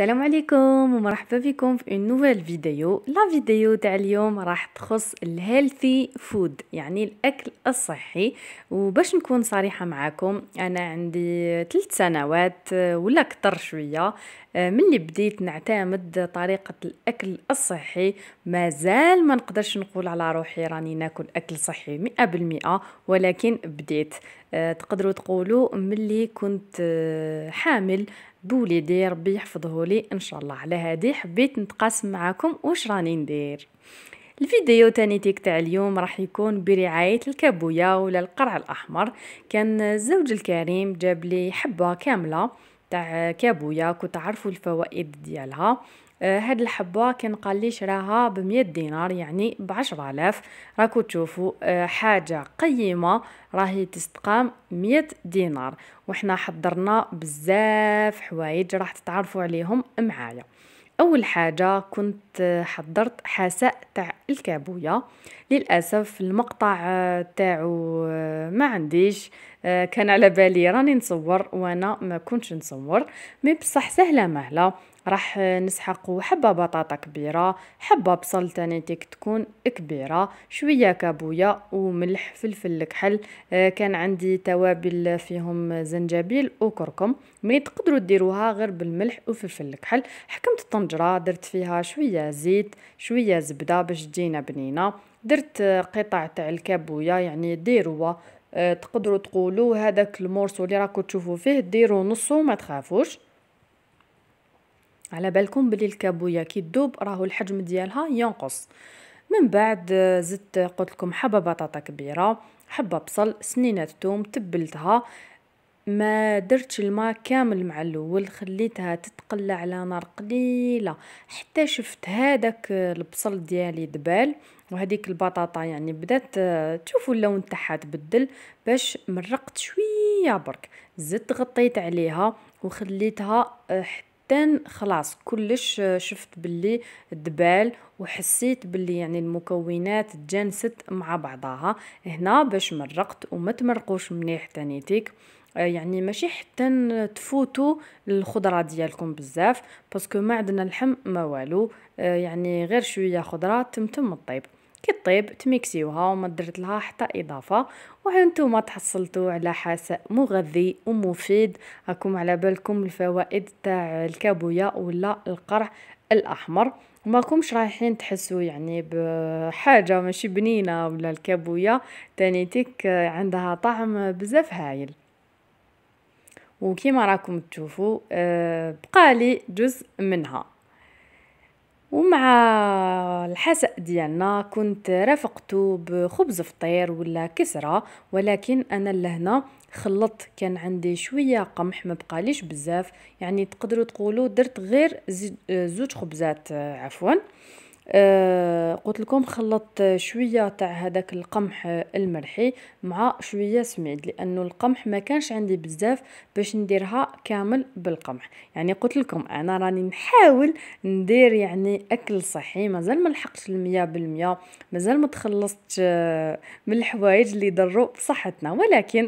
السلام عليكم ومرحبا بكم في اون نوفيل فيديو لا فيديو تاع اليوم راح تخص الهيلثي فود يعني الاكل الصحي وباش نكون صريحه معاكم انا عندي 3 سنوات ولا اكثر شويه آه، من اللي بديت نعتمد طريقه الاكل الصحي مازال ما نقدرش نقول على روحي راني ناكل اكل صحي 100% ولكن بديت آه، تقدروا تقولوا ملي كنت آه، حامل بوليدي ربي يحفظه لي ان شاء الله على هذه حبيت نتقاسم معكم واش راني ندير الفيديو تانيتيك تاع اليوم راح يكون برعاية الكابويا ولا القرع الأحمر كان الزوج الكريم جاب لي حبة كاملة تاع كابويا كنت عارفوا الفوائد ديالها آه، هاد الحبة كان قال لي شراها بمية دينار يعني بعشرة آلاف راكو تشوفوا آه، حاجة قيمة راهي تستقام مية دينار وحنا حضرنا بزاف حوايج راح تتعرفوا عليهم معايا اول حاجه كنت آه، حضرت حساء تاع الكابويه للاسف المقطع تاعو ما عنديش كان على بالي راني نصور وانا ما كنتش نصور مي بصح سهله مهله راح نسحقو حبة بطاطا كبيرة حبة بصل تانيتيك تكون كبيرة شوية كابويا وملح فلفل كحل آه، كان عندي توابل فيهم زنجبيل وكركم مي تقدروا ديروها غير بالملح وفلفل كحل حكمت الطنجرة درت فيها شوية زيت شوية زبدة باش تجينا بنينة درت قطع تاع الكابويا يعني ديروها آه، تقدروا تقولوا هذاك المورسو اللي راكو تشوفوا فيه ديروا نصو ما تخافوش على بالكم بلي الكابويا كي تذوب راهو الحجم ديالها ينقص من بعد آه، زدت قلت لكم حبه بطاطا كبيره حبه بصل سنينه ثوم تبلتها ما درتش الماء كامل مع الاول خليتها تتقلى على نار قليله حتى شفت هذاك آه، البصل ديالي دبال وهذيك البطاطا يعني بدات آه، تشوفوا اللون تاعها تبدل باش مرقت شويه برك زدت غطيت عليها وخليتها حتى حتى خلاص كلش شفت باللي دبال وحسيت باللي يعني المكونات تجانست مع بعضها هنا باش مرقت وما تمرقوش مليح تانيتيك آه، يعني ماشي حتى تفوتوا الخضره ديالكم بزاف باسكو ما عندنا لحم ما والو آه، يعني غير شويه خضره تمتم الطيب كطيب تميكسيوها وما درت لها حتى اضافه وهانتوما تحصلتوا على حساء مغذي ومفيد راكم على بالكم الفوائد تاع الكابويا ولا القرع الاحمر ماكمش رايحين تحسوا يعني بحاجه ماشي بنينه ولا الكابويا تانيتك عندها طعم بزاف هايل وكيما راكم تشوفوا آه، بقالي جزء منها ومع الحساء ديالنا كنت رافقته بخبز فطير ولا كسرة ولكن أنا لهنا خلطت كان عندي شويه قمح ما بقاليش بزاف يعني تقدروا تقولوا درت غير آه، زوج خبزات آه، عفوا قلت لكم خلطت شويه تاع هذاك القمح المرحي مع شويه سميد لانه القمح ما كانش عندي بزاف باش نديرها كامل بالقمح يعني قلت لكم انا راني نحاول ندير يعني اكل صحي مازال ما لحقتش ال بالمية مازال ما تخلصتش من الحوايج اللي ضروا بصحتنا ولكن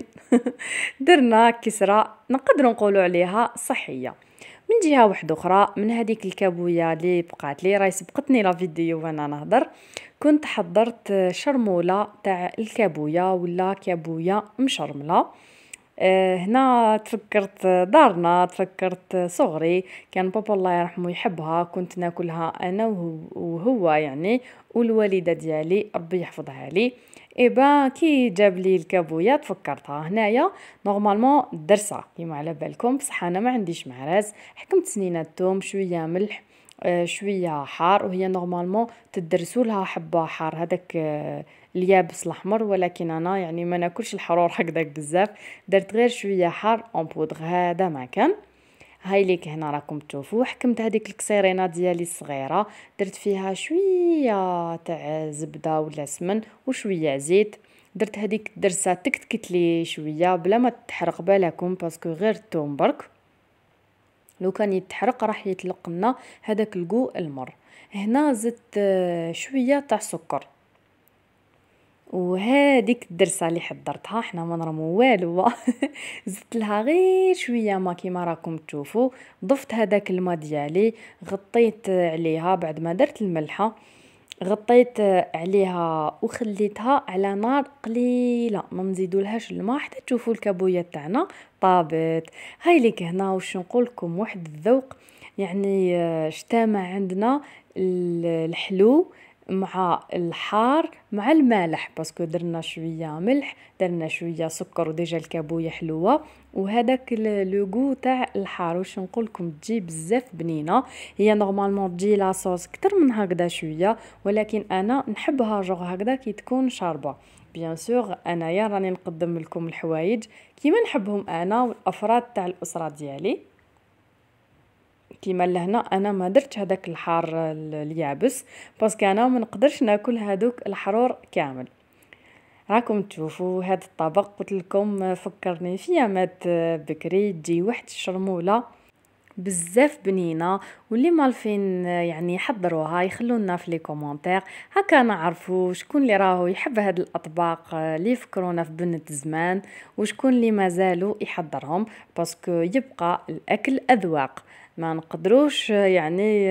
درنا كسره نقدروا نقولوا عليها صحيه من جهه واحده اخرى من هذيك الكابويا اللي بقات لي راهي سبقتني لا فيديو وانا نهضر كنت حضرت شرموله تاع الكابويا ولا كابويا مشرمله آه، هنا تفكرت آه، دارنا تفكرت آه، صغري كان بابا الله يرحمه يحبها كنت ناكلها انا وهو يعني والوالده ديالي ربي يحفظها لي ايبا كي جاب لي الكابويا تفكرتها هنايا نورمالمون درسه كيما على بالكم بصح انا ما عنديش معرز حكمت سنينه الثوم شويه ملح آه، شويه حار وهي نورمالمون تدرسوا لها حبه حار هذاك آه، اليابس الاحمر ولكن انا يعني ما ناكلش الحرور هكذاك بزاف درت غير شويه حار اون بودغ هذا ما كان هاي ليك هنا راكم تشوفوا حكمت هذيك الكسيرينا ديالي الصغيره درت فيها شويه تاع زبده ولا سمن وشويه زيت درت هذيك الدرسه تكتكت لي شويه بلا ما تحرق بالكم باسكو غير الثوم برك لو كان يتحرق راح يتلق لنا هذاك الكو المر هنا زدت آه، شويه تاع سكر وهذيك الدرسه اللي حضرتها حنا ما نرمو والو زدت لها غير شويه ما كيما راكم تشوفوا ضفت هذاك الماء ديالي غطيت عليها بعد ما درت الملحه غطيت عليها وخليتها على نار قليله ما نزيدولهاش الماء حتى تشوفوا الكابويا تاعنا طابت هاي ليك هنا واش نقول لكم واحد الذوق يعني آه، شتا ما عندنا الحلو مع الحار مع المالح باسكو درنا شويه ملح درنا شويه سكر وديجا الكابويه حلوه وهذاك لو غو تاع الحار واش نقول لكم تجي بزاف بنينه هي نورمالمون تجي لاصوص كتر من هكذا شويه ولكن انا نحبها جوغ هكذا كي تكون شاربه بيان سور انايا راني نقدم لكم الحوايج كيما نحبهم انا والافراد تاع الاسره ديالي كيما لهنا انا ما درتش هذاك الحار اليابس باسكو انا ما نقدرش ناكل هذوك الحرور كامل راكم تشوفوا هذا الطبق قلت لكم فكرني في يامات بكري تجي واحد الشرموله بزاف بنينه واللي مالفين يعني يحضروها يخلونا في لي كومونتير هكا نعرفوا شكون اللي راهو يحب هاد الاطباق اللي يفكرونا في بنت الزمان وشكون اللي مازالوا يحضرهم باسكو يبقى الاكل اذواق ما نقدروش يعني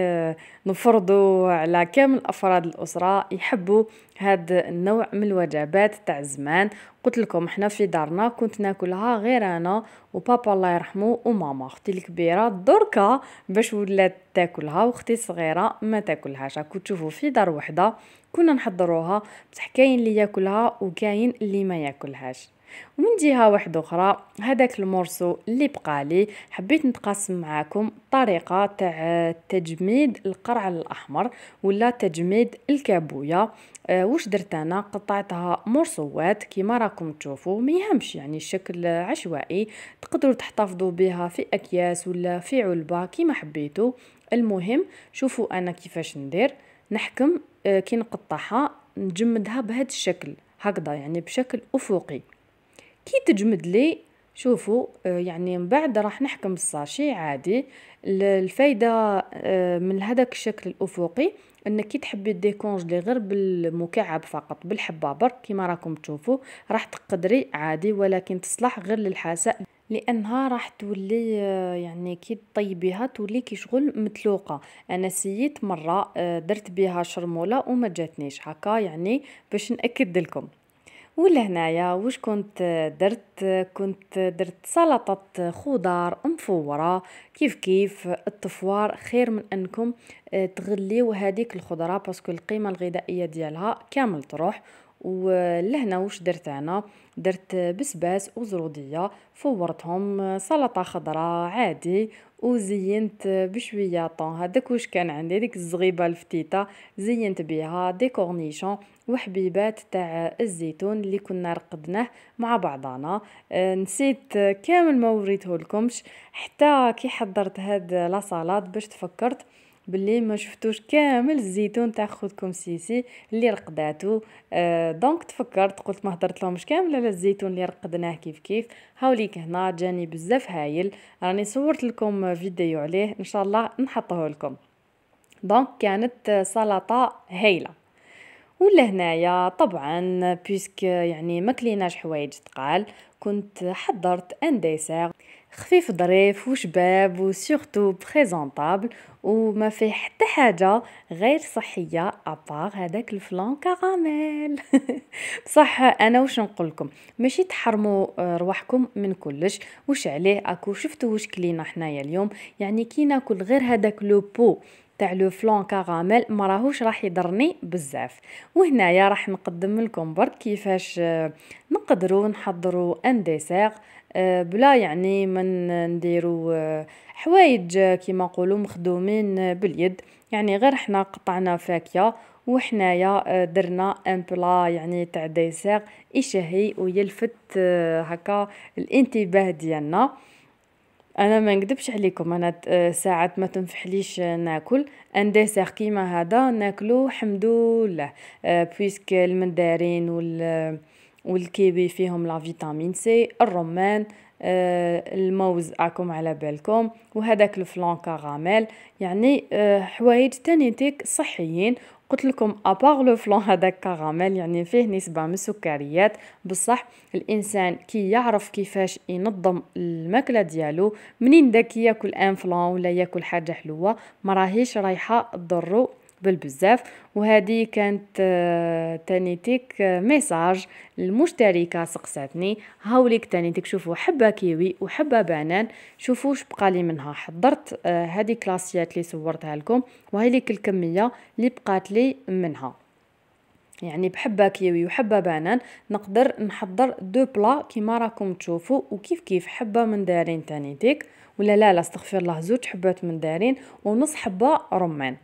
نفرضوا على كامل افراد الاسره يحبوا هذا النوع من الوجبات تاع زمان قلت لكم حنا في دارنا كنت ناكلها غير انا وبابا الله يرحمه وماما اختي الكبيره دركا باش ولات تاكلها واختي الصغيره ما تاكلهاش راكو تشوفوا في دار وحده كنا نحضروها بصح كاين اللي ياكلها وكاين اللي ما ياكلهاش ومن جهه واحده اخرى هذاك المورسو اللي بقى لي حبيت نتقاسم معاكم طريقه تاع تجميد القرع الاحمر ولا تجميد الكابويا آه، واش درت انا قطعتها مرصوات كيما راكم تشوفوا ما يهمش يعني الشكل عشوائي تقدروا تحتفظوا بها في اكياس ولا في علبه كيما حبيتوا المهم شوفوا انا كيفاش ندير نحكم آه، كي نقطعها نجمدها بهذا الشكل هكذا يعني بشكل افقي كي تجمد لي شوفوا آه، يعني من بعد راح نحكم الساشي عادي الفايده آه، من هذاك الشكل الافقي انك كي تحبي ديكونجلي غير بالمكعب فقط بالحبابر كيما راكم تشوفوا راح تقدري عادي ولكن تصلح غير للحساء لانها راح تولي آه، يعني كي طيبيها تولي كي شغل متلوقه انا سيت مره درت بها شرموله وما جاتنيش هكا يعني باش ناكد لكم ولهنايا واش كنت درت كنت درت سلطة خضار مفورة كيف كيف التفوار خير من انكم آه، تغليو هذيك الخضرة باسكو القيمة الغذائية ديالها كامل تروح ولهنا واش درت انا درت بسباس وزروديه فورتهم سلطه خضراء عادي وزينت بشويه طون هذاك واش كان عندي ديك الزغيبه الفتيته زينت بها دي كورنيشون وحبيبات تاع الزيتون اللي كنا رقدناه مع بعضنا أه نسيت كامل ما وريته لكمش حتى كي حضرت هاد لا باش تفكرت باللي ما شفتوش كامل الزيتون تاع خوتكم سيسي اللي رقداتو آه دونك تفكرت قلت ما هضرت لهمش كامل على الزيتون اللي رقدناه كيف كيف هاوليك هنا جاني بزاف هايل راني صورت لكم فيديو عليه ان شاء الله نحطه لكم دونك كانت سلطه هايله ولا هنايا طبعا بيسك يعني ما كليناش حوايج تقال كنت حضرت ان ديسير خفيف ظريف وشباب وسورتو بريزونطابل وما فيه حتى حاجه غير صحيه ابار هذاك الفلان كراميل بصح انا واش نقول لكم ماشي تحرموا آه، رواحكم من كلش واش عليه اكو شفتوا واش كلينا حنايا اليوم يعني كي ناكل غير هذاك لو بو تاع لو فلون كاراميل ما راهوش راح يضرني بزاف وهنايا راح نقدم لكم برك كيفاش آه، نقدروا نحضروا ان ديسير آه، بلا يعني ما نديرو آه، حوايج كيما نقولوا مخدومين باليد يعني غير حنا قطعنا فاكهه وحنايا درنا ان بلا يعني تاع ديسير يشهي ويلفت هكا الانتباه ديالنا انا ما نكذبش عليكم انا ساعات ما تنفحليش ناكل ان ساق كيما هذا ناكلو الحمد لله آه، بويسك المندارين وال والكيبي فيهم لا فيتامين سي الرمان آه، الموز راكم على بالكم وهذاك الفلان كراميل يعني آه، حوايج تانيتيك صحيين قلت لكم ابار لو فلون هذاك كراميل يعني فيه نسبه من السكريات بصح الانسان كي يعرف كيفاش ينظم الماكله ديالو منين داك ياكل ان فلون ولا ياكل حاجه حلوه ما راهيش رايحه تضرو قبل بزاف وهذه كانت آه، تانيتيك آه، ميساج المشتركه سقساتني هاوليك تانيتيك شوفوا حبه كيوي وحبه بانان شوفوا واش بقى لي منها حضرت هذه آه، كلاسيات اللي صورتها لكم وهي الكميه اللي بقات لي منها يعني بحبه كيوي وحبه بانان نقدر نحضر دو بلا كيما راكم تشوفوا وكيف كيف حبه من دارين تاني ولا لا لا استغفر الله زوج حبات من دارين ونص حبه رمان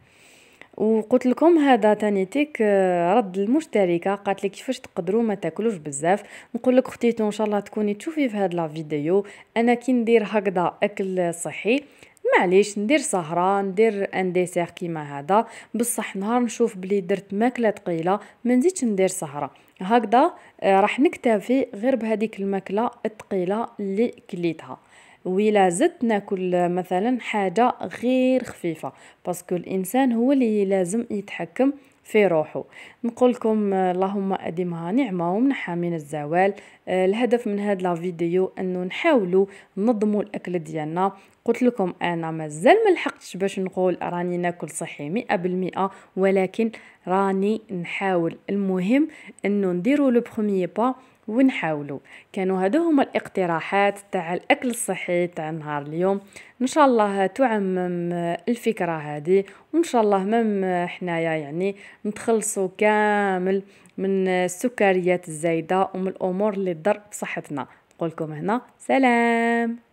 وقلت لكم هذا تاني تيك آه، رد المشتركه قالت لي كيفاش تقدروا ما تاكلوش بزاف نقول لك اختيتو ان شاء الله تكوني تشوفي في هاد الفيديو انا كي ندير هكذا اكل صحي معليش ندير سهره ندير ان ديسير كيما هذا بصح نهار نشوف بلي درت ماكله ثقيله ما نزيدش ندير سهره هكذا آه، راح نكتفي غير بهذيك الماكله الثقيله اللي كليتها ولا زدت ناكل مثلا حاجه غير خفيفه باسكو الانسان هو اللي لازم يتحكم في روحه نقول لكم اللهم اديمها نعمه ومنحها من الزوال الهدف من هاد لا فيديو انه نحاولوا نظموا الاكل ديالنا قلت لكم انا مازال ما لحقتش باش نقول راني ناكل صحي 100% ولكن راني نحاول المهم انه نديروا لو بروميير با ونحاولوا كانوا هادو هما الاقتراحات تاع الاكل الصحي تاع نهار اليوم ان شاء الله تعمم الفكره هذه وان شاء الله مم حنايا يعني نتخلصوا كامل من السكريات الزايده ومن الامور اللي تضر بصحتنا نقولكم هنا سلام